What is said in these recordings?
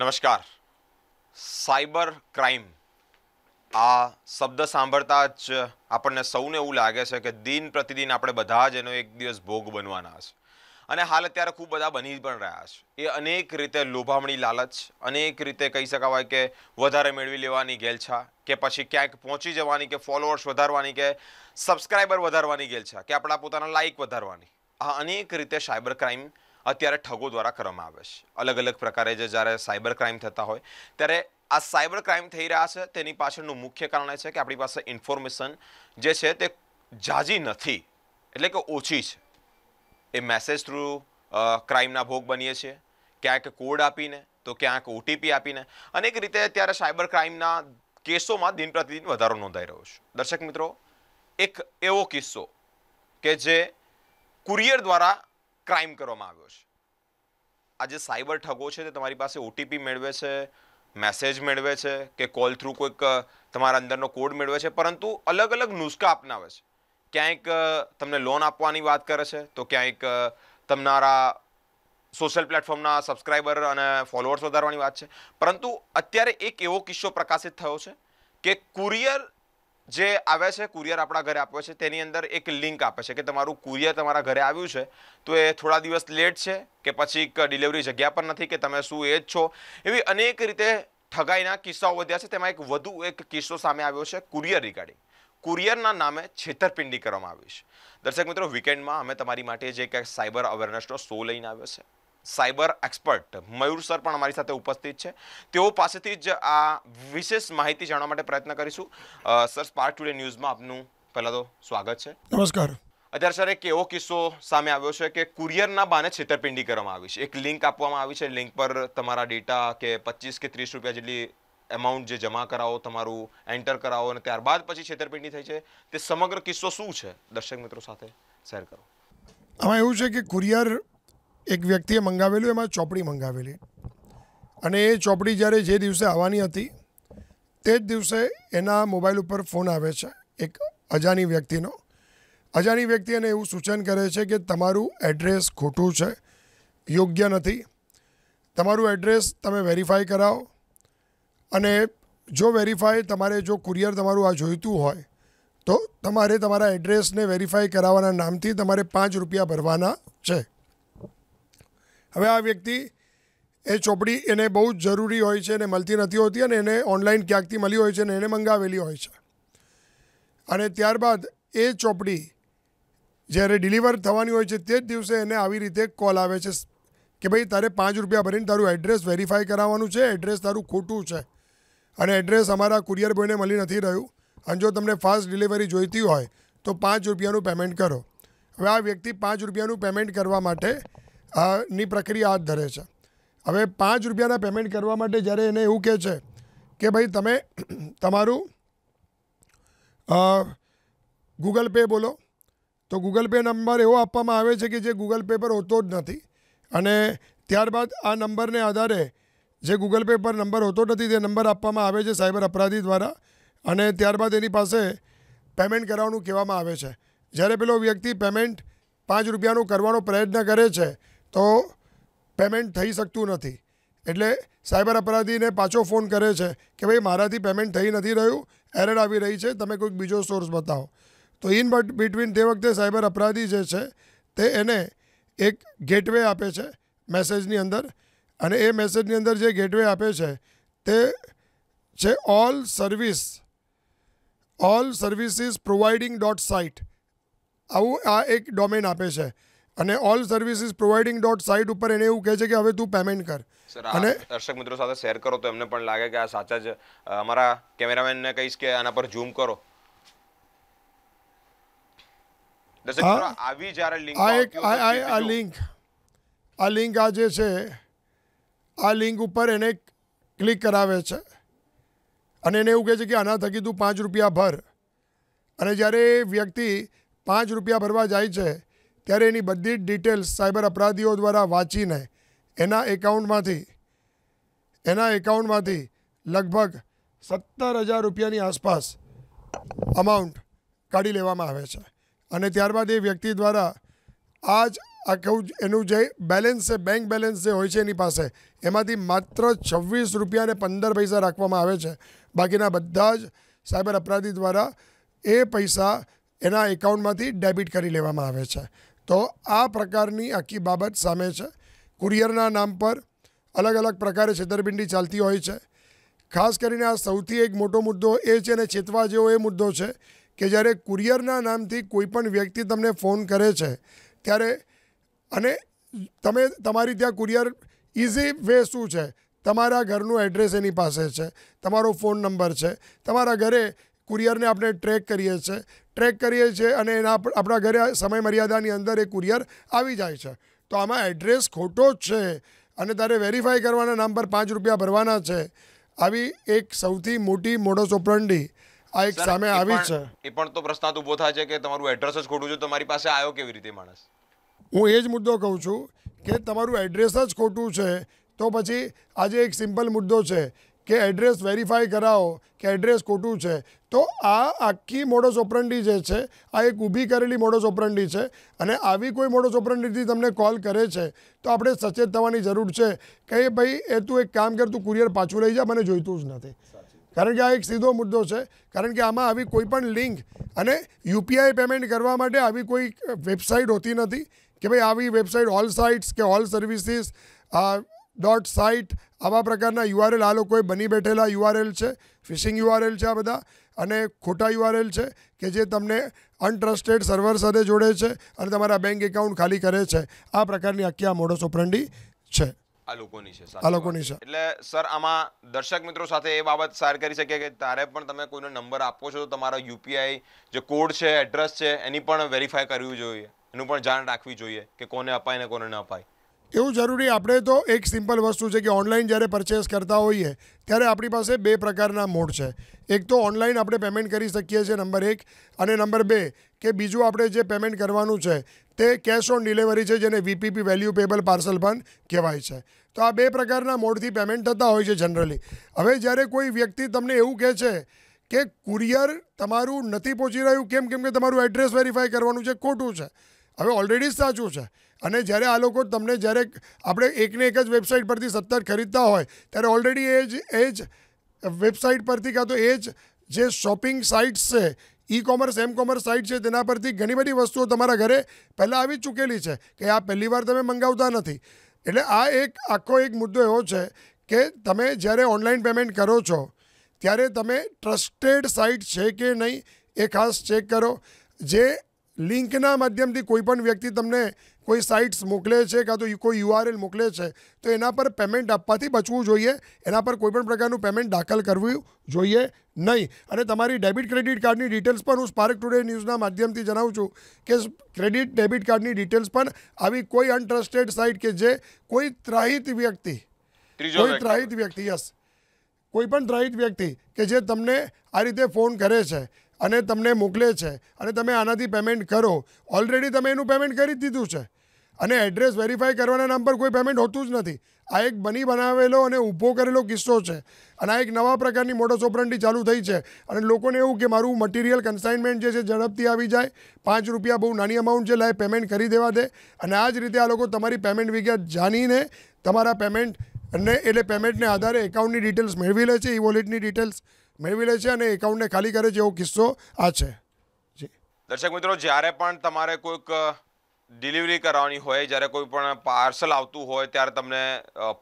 નમસ્કાર cyber crime આ શબ્દ સાંભળતા જ આપણને સૌને એવું લાગે છે કે દિન પ્રતિદિન આપણે બધા જ એનો એક દિવસ ભોગ બનવાના છે અને હાલ અત્યારે ખૂબ બધા બની પણ રહ્યા છે એ અનેક રીતે લોભામણી લાલચ અનેક રીતે કહી શકાવાય કે વધારે મેળવી લેવાની ગેલછા કે પછી ક્યાંક પહોંચી જવાની કે ફોલોઅર્સ વધારવાની કે સબસ્ક્રાઈબર વધારવાની ગેલછા કે આપણા પોતાના લાઇક વધારવાની આ અનેક રીતે સાયબર ક્રાઇમ અત્યારે ઠગો દ્વારા કરવામાં આવે છે અલગ અલગ પ્રકારે જે જ્યારે સાયબર ક્રાઇમ થતા હોય ત્યારે આ સાયબર ક્રાઇમ થઈ રહ્યા છે તેની પાછળનું મુખ્ય કારણ એ છે કે આપણી પાસે ઇન્ફોર્મેશન જે છે તે ઝાઝી નથી એટલે કે ઓછી છે એ મેસેજ થ્રુ ક્રાઇમના ભોગ બનીએ છીએ ક્યાંક કોડ આપીને તો ક્યાંક ઓટીપી આપીને અનેક રીતે અત્યારે સાયબર ક્રાઇમના કેસોમાં દિન પ્રતિદિન વધારો નોંધાઈ રહ્યો છે દર્શક મિત્રો એક એવો કિસ્સો કે જે કુરિયર દ્વારા ક્રાઇમ કરવામાં આવ્યો છે આ જે સાયબર ઠગો છે તે તમારી પાસે ઓટીપી મેળવે છે મેસેજ મેળવે છે કે કોલ થ્રુ કોઈક તમારા અંદરનો કોડ મેળવે છે પરંતુ અલગ અલગ નુસ્ખા અપનાવે છે ક્યાંક તમને લોન આપવાની વાત કરે છે તો ક્યાંક તમારા સોશિયલ પ્લેટફોર્મના સબસ્ક્રાઈબર અને ફોલોઅર્સ વધારવાની વાત છે પરંતુ અત્યારે એક એવો કિસ્સો પ્રકાશિત થયો છે કે કુરિયર જે આવે છે કુરિયર આપણા ઘરે આપે છે તેની અંદર એક લિંક આપે છે કે તમારું કુરિયર તમારા ઘરે આવ્યું છે તો એ થોડા દિવસ લેટ છે કે પછી ડિલિવરી જગ્યા પર નથી કે તમે શું એજ છો એવી અનેક રીતે ઠગાઈના કિસ્સાઓ વધ્યા છે તેમાં એક વધુ એક કિસ્સો સામે આવ્યો છે કુરિયર રિગાર્ડિંગ કુરિયરના નામે છેતરપિંડી કરવામાં આવી છે દર્શક મિત્રો વીકેન્ડમાં અમે તમારી માટે જે કંઈક સાયબર અવેરનેસનો શો લઈને આવ્યો છે સાયબર એક્સપર્ટ મયુર સર પણ અમારી સાથે ઉપસ્થિત છે તેઓ પાસેથી જ આ વિશેષ માહિતી જાણવા માટે પ્રયત્ન કરીશું સર સ્પાર્ક ટુડે ન્યૂઝમાં આપનું પહેલાં તો સ્વાગત છે નમસ્કાર અત્યારે સર એક એવો કિસ્સો સામે આવ્યો છે કે કુરિયરના બાને છેતરપિંડી કરવામાં આવી છે એક લિંક આપવામાં આવી છે લિંક પર તમારા ડેટા કે પચીસ કે ત્રીસ રૂપિયા જેટલી એમાઉન્ટ જે જમા કરાવો તમારું એન્ટર કરાવો અને ત્યારબાદ પછી છેતરપિંડી થઈ છે તે સમગ્ર કિસ્સો શું છે દર્શક મિત્રો સાથે શેર કરો આમાં એવું છે કે કુરિયર એક વ્યક્તિએ મંગાવેલું એમાં ચોપડી મંગાવેલી અને એ ચોપડી જ્યારે જે દિવસે આવવાની હતી તે જ દિવસે એના મોબાઈલ ઉપર ફોન આવે છે એક અજાણી વ્યક્તિનો અજાણી વ્યક્તિ એને એવું સૂચન કરે છે કે તમારું એડ્રેસ ખોટું છે યોગ્ય નથી તમારું એડ્રેસ તમે વેરીફાઈ કરાવો અને જો વેરીફાઈ તમારે જો કુરિયર તમારું આ જોઈતું હોય તો તમારે તમારા એડ્રેસને વેરીફાઈ કરાવવાના નામથી તમારે પાંચ રૂપિયા ભરવાના છે હવે આ વ્યક્તિ એ ચોપડી એને બહુ જ જરૂરી હોય છે એને મળતી નથી હોતી અને એને ઓનલાઈન ક્યાંકથી મળી હોય છે અને એને મંગાવેલી હોય છે અને ત્યારબાદ એ ચોપડી જ્યારે ડિલિવર થવાની હોય છે તે જ દિવસે એને આવી રીતે કોલ આવે છે કે ભાઈ તારે પાંચ રૂપિયા ભરીને તારું એડ્રેસ વેરીફાઈ કરાવવાનું છે એડ્રેસ તારું ખોટું છે અને એડ્રેસ અમારા કુરિયર બોયને મળી નથી રહ્યું અને જો તમને ફાસ્ટ ડિલિવરી જોઈતી હોય તો પાંચ રૂપિયાનું પેમેન્ટ કરો હવે આ વ્યક્તિ પાંચ રૂપિયાનું પેમેન્ટ કરવા માટે ની પ્રક્રિયા હાથ ધરે છે હવે પાંચ રૂપિયાના પેમેન્ટ કરવા માટે જ્યારે એને એવું કહે છે કે ભાઈ તમે તમારું ગૂગલ પે બોલો તો ગૂગલ પે નંબર એવો આપવામાં આવે છે કે જે ગૂગલ પે પર હોતો જ નથી અને ત્યારબાદ આ નંબરને આધારે જે ગૂગલ પે પર નંબર હોતો નથી તે નંબર આપવામાં આવે છે સાયબર અપરાધી દ્વારા અને ત્યારબાદ એની પાસે પેમેન્ટ કરાવવાનું કહેવામાં આવે છે જ્યારે પેલો વ્યક્તિ પેમેન્ટ પાંચ રૂપિયાનું કરવાનો પ્રયત્ન કરે છે તો પેમેન્ટ થઈ શકતું નથી એટલે સાયબર અપરાધીને પાછો ફોન કરે છે કે ભાઈ મારાથી પેમેન્ટ થઈ નથી રહ્યું એરર આવી રહી છે તમે કોઈક બીજો સોર્સ બતાવો તો ઇન બટ બિટવીન તે વખતે સાયબર અપરાધી જે છે તે એને એક ગેટવે આપે છે મેસેજની અંદર અને એ મેસેજની અંદર જે ગેટવે આપે છે તે છે all service all services providing dot site આવું આ એક ડોમેન આપે છે અને all services providing dot site ઉપર એને એવું કહે છે કે હવે તું પેમેન્ટ કર અને દર્શક મિત્રો સાથે શેર કરો તો એમને પણ લાગે કે આ સાચા જ અમારા કેમેરામેનને કહીશ કે આના પર ઝૂમ કરો દર્શક મિત્રો આવી જ્યારે લિંક આ એક આ લિંક આ લિંક આ જે છે આ લિંક ઉપર એને ક્લિક કરાવે છે અને એને એવું કહે છે કે આના થકી તું પાંચ રૂપિયા ભર અને જ્યારે વ્યક્તિ પાંચ રૂપિયા ભરવા જાય છે ત્યારે એની બધી જ ડિટેલ્સ સાયબર અપરાધીઓ દ્વારા વાંચીને એના એકાઉન્ટમાંથી એના એકાઉન્ટમાંથી લગભગ સત્તર હજાર રૂપિયાની આસપાસ અમાઉન્ટ કાઢી લેવામાં આવે છે અને ત્યારબાદ એ વ્યક્તિ દ્વારા આ જ આખું એનું જે બેલેન્સ છે બેંક બેલેન્સ જે હોય છે એની પાસે એમાંથી માત્ર છવ્વીસ રૂપિયા અને પંદર પૈસા રાખવામાં આવે છે બાકીના બધા જ સાયબર અપરાધી દ્વારા એ પૈસા એના એકાઉન્ટમાંથી ડેબિટ કરી લેવામાં આવે છે તો આ પ્રકારની આખી બાબત સામે છે કુરિયરના નામ પર અલગ અલગ પ્રકારે છેતરપિંડી ચાલતી હોય છે ખાસ કરીને આ સૌથી એક મોટો મુદ્દો એ છે અને છેતવા જેવો એ મુદ્દો છે કે જ્યારે કુરિયરના નામથી કોઈપણ વ્યક્તિ તમને ફોન કરે છે ત્યારે અને તમે તમારી ત્યાં કુરિયર ઇઝી વે શું છે તમારા ઘરનું એડ્રેસ એની પાસે છે તમારો ફોન નંબર છે તમારા ઘરે કુરિયરને આપણે ટ્રેક કરીએ છીએ ટ્રેક કરીએ છીએ અને એના આપણા ઘરે સમય મર્યાદાની અંદર એ કુરિયર આવી જાય છે તો આમાં એડ્રેસ ખોટો જ છે અને તારે વેરીફાઈ કરવાના નામ પર પાંચ રૂપિયા ભરવાના છે આવી એક સૌથી મોટી મોડો ઓપરંડી આ એક સામે આવી છે એ પણ તો પ્રશ્નાર્થ ઉભો થાય છે કે તમારું એડ્રેસ જ ખોટું છે તમારી પાસે આવ્યો કેવી રીતે માણસ હું એ જ મુદ્દો કહું છું કે તમારું એડ્રેસ જ ખોટું છે તો પછી આજે એક સિમ્પલ મુદ્દો છે કે એડ્રેસ વેરીફાઈ કરાવો કે એડ્રેસ ખોટું છે તો આ આખી મોડસ ઓપરંડી જે છે આ એક ઊભી કરેલી મોડસ ઓપરંડી છે અને આવી કોઈ મોડસ ઓપરંડીથી તમને કોલ કરે છે તો આપણે સચેત થવાની જરૂર છે કે ભાઈ એ તું એક કામ કર તું કુરિયર પાછું લઈ જા મને જોઈતું જ નથી કારણ કે આ એક સીધો મુદ્દો છે કારણ કે આમાં આવી કોઈ પણ લિંક અને યુપીઆઈ પેમેન્ટ કરવા માટે આવી કોઈ વેબસાઇટ હોતી નથી કે ભાઈ આવી વેબસાઇટ ઓલ સાઇટ્સ કે ઓલ સર્વિસીસ ડોટ સાઇટ આવા પ્રકારના યુઆરએલ આ લોકોએ બની બેઠેલા યુઆરએલ છે ફિશિંગ યુઆરએલ છે આ બધા અને ખોટા યુઆરએલ છે કે જે તમને અનટ્રસ્ટેડ સર્વર સાથે જોડે છે અને તમારા બેંક એકાઉન્ટ ખાલી કરે છે આ પ્રકારની આખી આ મોડસ ઓપરંડી છે આ લોકોની છે આ લોકોની છે એટલે સર આમાં દર્શક મિત્રો સાથે એ બાબત શેર કરી શકે કે તારે પણ તમે કોઈનો નંબર આપો છો તો તમારો યુપીઆઈ જે કોડ છે એડ્રેસ છે એની પણ વેરીફાઈ કરવી જોઈએ એનું પણ જાણ રાખવી જોઈએ કે કોને અપાય ને કોને ન અપાય એવું જરૂરી આપણે તો એક સિમ્પલ વસ્તુ છે કે ઓનલાઈન જ્યારે પરચેસ કરતા હોઈએ ત્યારે આપણી પાસે બે પ્રકારના મોડ છે એક તો ઓનલાઈન આપણે પેમેન્ટ કરી શકીએ છીએ નંબર એક અને નંબર બે કે બીજું આપણે જે પેમેન્ટ કરવાનું છે તે કેશ ઓન ડિલિવરી છે જેને વીપીપી વેલ્યુ પેબલ પાર્સલ પણ કહેવાય છે તો આ બે પ્રકારના મોડથી પેમેન્ટ થતા હોય છે જનરલી હવે જ્યારે કોઈ વ્યક્તિ તમને એવું કહે છે કે કુરિયર તમારું નથી પહોંચી રહ્યું કેમ કેમ કે તમારું એડ્રેસ વેરીફાઈ કરવાનું છે ખોટું છે હવે ઓલરેડી સાચું છે અને જ્યારે આ લોકો તમને જ્યારે આપણે એકને એક જ વેબસાઇટ પરથી સત્તર ખરીદતા હોય ત્યારે ઓલરેડી એ જ એ જ વેબસાઇટ પરથી કાં તો એ જ જે શોપિંગ સાઇટ્સ છે e commerce M commerce site છે તેના પરથી ઘણી બધી વસ્તુઓ તમારા ઘરે પહેલાં આવી ચૂકેલી છે કે આ પહેલીવાર તમે મંગાવતા નથી એટલે આ એક આખો એક મુદ્દો એવો છે કે તમે જ્યારે ઓનલાઈન પેમેન્ટ કરો છો ત્યારે તમે ટ્રસ્ટેડ સાઇટ છે કે નહીં એ ખાસ ચેક કરો જે લિંકના માધ્યમથી કોઈપણ વ્યક્તિ તમને કોઈ સાઇટ્સ મોકલે છે કાં તો કોઈ યુઆરએલ મોકલે છે તો એના પર પેમેન્ટ આપવાથી બચવું જોઈએ એના પર કોઈપણ પ્રકારનું પેમેન્ટ દાખલ કરવું જોઈએ નહીં અને તમારી ડેબિટ ક્રેડિટ કાર્ડની ડિટેલ્સ પણ હું સ્પાર્ક ટુડે ન્યૂઝના માધ્યમથી જણાવું છું કે ક્રેડિટ ડેબિટ કાર્ડની ડિટેલ્સ પણ આવી કોઈ અનટ્રસ્ટેડ સાઇટ કે જે કોઈ ત્રાહિત વ્યક્તિ કોઈ ત્રાહિત વ્યક્તિ યસ કોઈ પણ ત્રાહિત વ્યક્તિ કે જે તમને આ રીતે ફોન કરે છે અને તમને મોકલે છે અને તમે આનાથી પેમેન્ટ કરો ઓલરેડી તમે એનું પેમેન્ટ કરી દીધું છે અને એડ્રેસ વેરીફાઈ કરવાના નામ પર કોઈ પેમેન્ટ હોતું જ નથી આ એક બની બનાવેલો અને ઊભો કરેલો કિસ્સો છે અને આ એક નવા પ્રકારની મોટો સોપરંટી ચાલુ થઈ છે અને લોકોને એવું કે મારું મટીરિયલ કન્સાઇનમેન્ટ જે છે ઝડપથી આવી જાય પાંચ રૂપિયા બહુ નાની અમાઉન્ટ છે લાય પેમેન્ટ કરી દેવા દે અને આ જ રીતે આ લોકો તમારી પેમેન્ટ વિગત જાણીને તમારા પેમેન્ટ અને એટલે પેમેન્ટને આધારે એકાઉન્ટની ડિટેલ્સ મેળવી લે છે ઈ વોલેટની ડિટેલ્સ મેળવી લે છે અને એકાઉન્ટને ખાલી કરે છે એવો કિસ્સો આ છે જી દર્શક મિત્રો જ્યારે પણ તમારે કોઈક ડિલિવરી કરાવવાની હોય જ્યારે કોઈ પણ પાર્સલ આવતું હોય ત્યારે તમને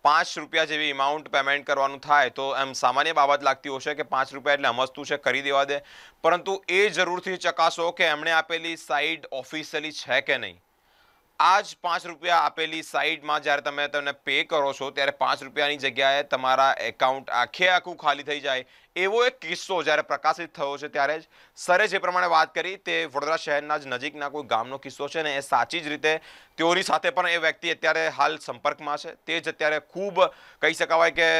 પાંચ રૂપિયા જેવી એમાઉન્ટ પેમેન્ટ કરવાનું થાય તો એમ સામાન્ય બાબત લાગતી હોય છે કે પાંચ રૂપિયા એટલે હમસતું છે કરી દેવા દે પરંતુ એ જરૂરથી ચકાસો કે એમણે આપેલી સાઇટ ઓફિશિયલી છે કે નહીં આ જ પાંચ રૂપિયા આપેલી સાઈડમાં જ્યારે તમે તમને પે કરો છો ત્યારે પાંચ રૂપિયાની જગ્યાએ તમારા એકાઉન્ટ આખે આખું ખાલી થઈ જાય એવો એક કિસ્સો જ્યારે પ્રકાશિત થયો છે ત્યારે જ સરે જે પ્રમાણે વાત કરી તે વડોદરા શહેરના જ નજીકના કોઈ ગામનો કિસ્સો છે ને એ સાચી જ રીતે તેઓની સાથે પણ એ વ્યક્તિ અત્યારે હાલ સંપર્કમાં છે તે જ અત્યારે ખૂબ કહી શકાવાય કે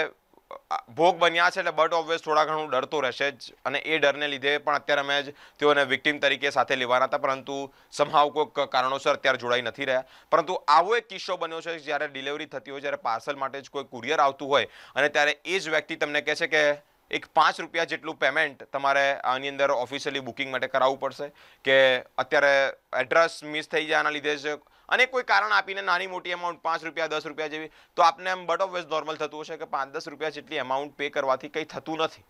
ભોગ બન્યા છે એટલે બટ ઓબ્વિયસ થોડા ઘણું ડરતો રહેશે જ અને એ ડરને લીધે પણ અત્યારે અમે જ તેઓને વિક્ટીમ તરીકે સાથે લેવાના હતા પરંતુ સમહાવ કોઈક કારણોસર અત્યારે જોડાઈ નથી રહ્યા પરંતુ આવો એક કિસ્સો બન્યો છે જ્યારે ડિલિવરી થતી હોય જ્યારે પાર્સલ માટે જ કોઈ કુરિયર આવતું હોય અને ત્યારે એ જ વ્યક્તિ તમને કહે છે કે એક પાંચ રૂપિયા જેટલું પેમેન્ટ તમારે આની અંદર ઓફિશિયલી બુકિંગ માટે કરાવવું પડશે કે અત્યારે એડ્રેસ મિસ થઈ જાય આના લીધે જ અને કોઈ કારણ આપીને નાની મોટી અમાઉન્ટ પાંચ રૂપિયા દસ રૂપિયા જેવી તો આપને એમ બટ ઓફ વેસ્ટ નોર્મલ થતું હશે કે પાંચ દસ રૂપિયા જેટલી અમાઉન્ટ પે કરવાથી કંઈ થતું નથી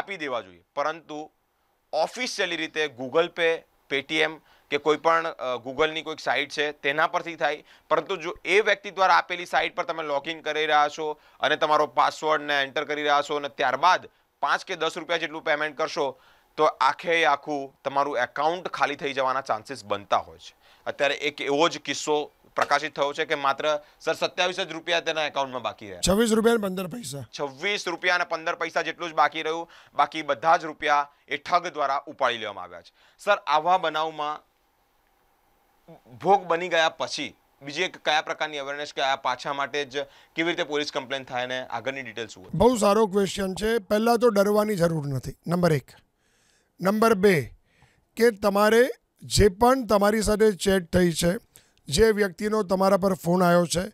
આપી દેવા જોઈએ પરંતુ ઓફિશિયલી રીતે ગૂગલ પે પેટીએમ કે કોઈ પણ ગૂગલની કોઈક સાઇટ છે તેના પરથી થાય પરંતુ જો એ વ્યક્તિ દ્વારા આપેલી સાઇટ પર તમે લોગિન કરી રહ્યા છો અને તમારો પાસવર્ડને એન્ટર કરી રહ્યા છો અને ત્યારબાદ પાંચ કે દસ રૂપિયા જેટલું પેમેન્ટ કરશો તો આખે આખું તમારું એકાઉન્ટ ખાલી થઈ જવાના ચાન્સીસ બનતા હોય છે અત્યારે એક એવો જ કિસ્સો પ્રકાશિત થયો છે કે માત્ર સર સત્યાવીસ જ રૂપિયા તેના એકાઉન્ટમાં બાકી રહ્યા છવ્વીસ રૂપિયા પંદર પૈસા છવ્વીસ રૂપિયા અને પંદર પૈસા જેટલું જ બાકી રહ્યું બાકી બધા જ રૂપિયા એ ઠગ દ્વારા ઉપાડી લેવામાં આવ્યા છે સર આવા બનાવમાં ભોગ બની ગયા પછી બીજી એક કયા પ્રકારની અવેરનેસ કે આ પાછા માટે જ કેવી રીતે પોલીસ કમ્પ્લેન થાય અને આગળની ડિટેલ શું બહુ સારો ક્વેશ્ચન છે પહેલાં તો ડરવાની જરૂર નથી નંબર એક નંબર બે કે તમારે જે પણ તમારી સાથે ચેટ થઈ છે જે વ્યક્તિનો તમારા પર ફોન આવ્યો છે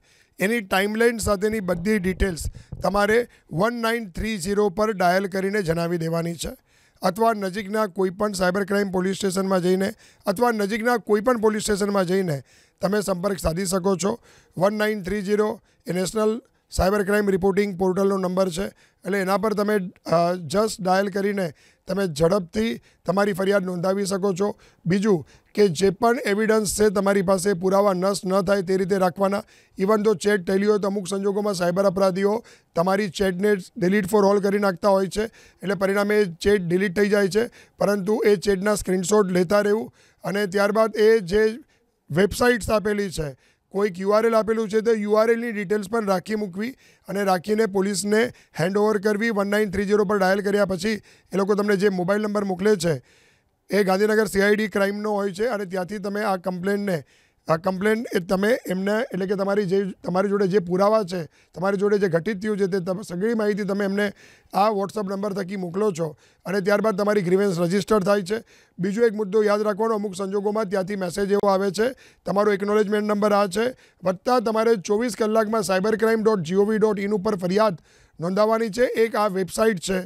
એની ટાઈમલાઈન સાથેની બધી ડિટેલ્સ તમારે વન નાઇન થ્રી ઝીરો પર ડાયલ કરીને જણાવી દેવાની છે અથવા નજીકના કોઈપણ સાયબર ક્રાઇમ પોલીસ સ્ટેશનમાં જઈને અથવા નજીકના કોઈપણ પોલીસ સ્ટેશનમાં જઈને તમે સંપર્ક સાધી શકો છો વન નાઇન થ્રી ઝીરો એ નેશનલ સાયબર ક્રાઇમ રિપોર્ટિંગ પોર્ટલનો નંબર છે એટલે એના પર તમે જસ્ટ ડાયલ કરીને તમે ઝડપથી તમારી ફરિયાદ નોંધાવી શકો છો બીજું કે જે પણ એવિડન્સ છે તમારી પાસે પુરાવા નષ્ટ ન થાય તે રીતે રાખવાના ઇવન તો ચેટ થયેલી હોય તો અમુક સંજોગોમાં સાયબર અપરાધીઓ તમારી ચેટને ડિલીટ ફોર ઓલ કરી નાખતા હોય છે એટલે પરિણામે ચેટ ડિલીટ થઈ જાય છે પરંતુ એ ચેટના સ્ક્રીનશોટ લેતા રહેવું અને ત્યારબાદ એ જે વેબસાઇટ્સ આપેલી છે કોઈક યુઆરએલ આપેલું છે તો યુઆરએલની ડિટેલ્સ પણ રાખી મૂકવી અને રાખીને પોલીસને હેન્ડઓવર કરવી વન નાઇન થ્રી જીરો પર ડાયલ કર્યા પછી એ લોકો તમને જે મોબાઈલ નંબર મોકલે છે એ ગાંધીનગર સીઆઈડી ક્રાઇમનો હોય છે અને ત્યાંથી તમે આ કમ્પ્લેનને આ કમ્પ્લેન એ તમે એમને એટલે કે તમારી જે તમારી જોડે જે પુરાવા છે તમારી જોડે જે ઘટિત થયું છે તે તમે સગળી માહિતી તમે એમને આ વોટ્સઅપ નંબર થકી મોકલો છો અને ત્યારબાદ તમારી ગ્રીવેન્સ રજીસ્ટર થાય છે બીજો એક મુદ્દો યાદ રાખવાનો અમુક સંજોગોમાં ત્યાંથી મેસેજ એવો આવે છે તમારો એકનોલેજમેન્ટ નંબર આ છે વત્તા તમારે ચોવીસ કલાકમાં cyber crime dot gov dot in ઉપર ફરિયાદ નોંધાવવાની છે એક આ વેબસાઇટ છે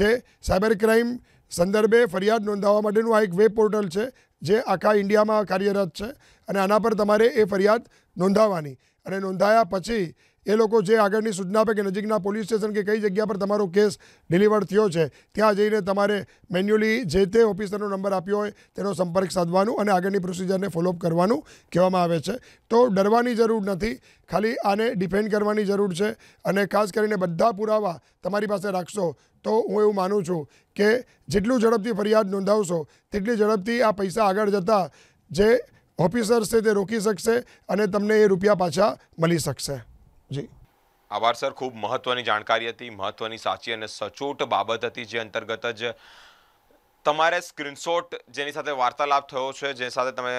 જે સાયબર ક્રાઇમ સંદર્ભે ફરિયાદ નોંધાવવા માટેનું આ એક વેબ પોર્ટલ છે જે આખા ઇન્ડિયામાં કાર્યરત છે અને આના પર તમારે એ ફરિયાદ નોંધાવવાની અને નોંધાયા પછી એ લોકો જે આગળની સૂચના આપે કે નજીકના પોલીસ સ્ટેશન કે કઈ જગ્યા પર તમારો કેસ ડિલિવર થયો છે ત્યાં જઈને તમારે મેન્યુઅલી જે તે ઓફિસરનો નંબર આપ્યો હોય તેનો સંપર્ક સાધવાનું અને આગળની પ્રોસિજરને ફોલોઅપ કરવાનું કહેવામાં આવે છે તો ડરવાની જરૂર નથી ખાલી આને ડિફેન્ડ કરવાની જરૂર છે અને ખાસ કરીને બધા પુરાવા તમારી પાસે રાખશો તો હું એવું માનું છું કે જેટલું ઝડપથી ફરિયાદ નોંધાવશો તેટલી ઝડપથી આ પૈસા આગળ જતાં જે ઓફિસર છે તે રોકી શકશે અને તમને એ રૂપિયા પાછા મળી શકશે જી આભાર સર ખૂબ મહત્વની જાણકારી હતી મહત્વની સાચી અને સચોટ બાબત હતી જે અંતર્ગત જ તમારે સ્ક્રીનશોટ જેની સાથે વાર્તાલાપ થયો છે જે સાથે તમે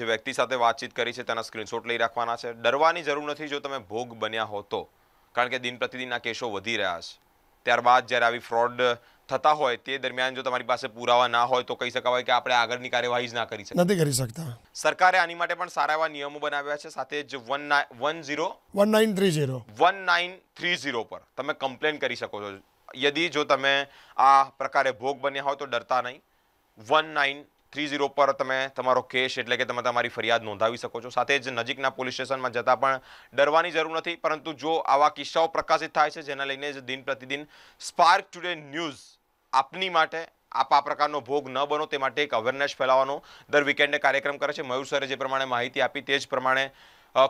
જે વ્યક્તિ સાથે વાતચીત કરી છે તેના સ્ક્રીનશોટ લઈ રાખવાના છે ડરવાની જરૂર નથી જો તમે ભોગ બન્યા હો તો કારણ કે દિન પ્રતિદિન આ કેસો વધી રહ્યા છે ત્યારબાદ જ્યારે આવી ફ્રોડ થતા હોય તે દરમિયાન જો તમારી પાસે પુરાવા ના હોય તો કહી શકાય કે આપણે આગળની કાર્યવાહી જ ના કરી શકતા નથી કરી શકતા સરકારે આની માટે પણ સારા એવા નિયમો બનાવ્યા છે સાથે જ one one zero one nine three zero one nine three zero પર તમે કમ્પ્લેન કરી શકો છો યદી જો તમે આ પ્રકારે ભોગ બન્યા હોય તો ડરતા નહીં વન નાઇન થ્રી ઝીરો પર તમે તમારો કેસ એટલે કે તમે તમારી ફરિયાદ નોંધાવી શકો છો સાથે જ નજીકના પોલીસ સ્ટેશનમાં જતાં પણ ડરવાની જરૂર નથી પરંતુ જો આવા કિસ્સાઓ પ્રકાશિત થાય છે જેના લઈને જ દિન પ્રતિદિન સ્પાર્ક ટુડે ન્યૂઝ આપની માટે આપ આ પ્રકારનો ભોગ ન બનો તે માટે એક અવેરનેસ ફેલાવવાનો દર વિકેન્ડે કાર્યક્રમ કરે છે મયુર સરે જે પ્રમાણે માહિતી આપી તે જ પ્રમાણે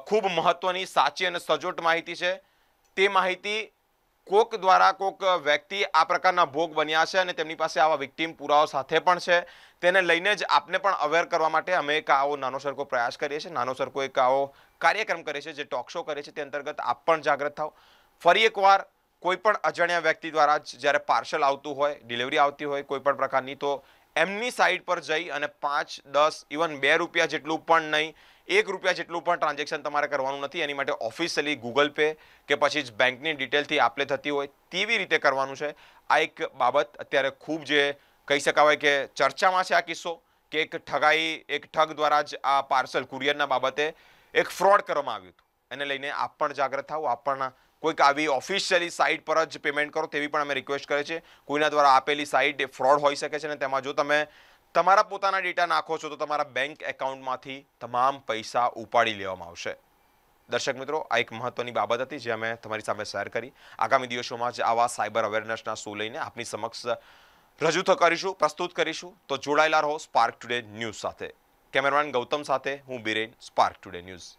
ખૂબ મહત્વની સાચી અને સજોટ માહિતી છે તે માહિતી કોક દ્વારા કોક વ્યક્તિ આ પ્રકારના ભોગ બન્યા છે અને તેમની પાસે આવા વિક્ટિમ પુરાવા સાથે પણ છે તેને લઈને જ આપને પણ અવેર કરવા માટે અમે એક આવો નાનો સરખો પ્રયાસ કરીએ છીએ નાનો સરખો એક આવો કાર્યક્રમ કરીએ છીએ જે ટોક શો કરીએ છીએ તે અંતર્ગત આપ પણ જાગૃત થાવ ફરી એકવાર કોઈપણ અજાણ્યા વ્યક્તિ દ્વારા જ જ્યારે પાર્સલ આવતું હોય ડિલિવરી આવતી હોય કોઈપણ પ્રકારની તો એમની સાઇટ પર જઈ અને પાંચ દસ ઇવન બે રૂપિયા જેટલું પણ નહીં એક રૂપિયા જેટલું પણ ટ્રાન્ઝેક્શન તમારે કરવાનું નથી એની માટે ઓફિશિયલી ગૂગલ પે કે પછી જ બેંકની ડિટેલથી આપલે થતી હોય તેવી રીતે કરવાનું છે આ એક બાબત અત્યારે ખૂબ જે કહી શકાવાય કે ચર્ચામાં છે આ કિસ્સો કે એક ઠગાઈ એક ઠગ દ્વારા જ આ પાર્સલ કુરિયરના બાબતે એક ફ્રોડ કરવામાં આવ્યું હતું એને લઈને આપ પણ જાગ્રત થાવ આપણા કોઈક આવી ઓફિશિયલી સાઇટ પર જ પેમેન્ટ કરો તેવી પણ અમે રિક્વેસ્ટ કરીએ છીએ કોઈના દ્વારા આપેલી સાઇટ ફ્રોડ હોઈ શકે છે અને તેમાં જો તમે તમારા પોતાના ડેટા નાખો છો તો તમારા બેંક એકાઉન્ટમાંથી તમામ પૈસા ઉપાડી લેવામાં આવશે દર્શક મિત્રો આ એક મહત્વની બાબત હતી જે અમે તમારી સામે શેર કરી આગામી દિવસોમાં જ આવા સાયબર અવેરનેસના શો લઈને આપની સમક્ષ રજૂ તો કરીશું પ્રસ્તુત કરીશું તો જોડાયેલા રહો સ્પાર્ક ટુડે ન્યૂઝ સાથે કેમેરામેન ગૌતમ સાથે હું બિરેન સ્પાર્ક ટુડે ન્યૂઝ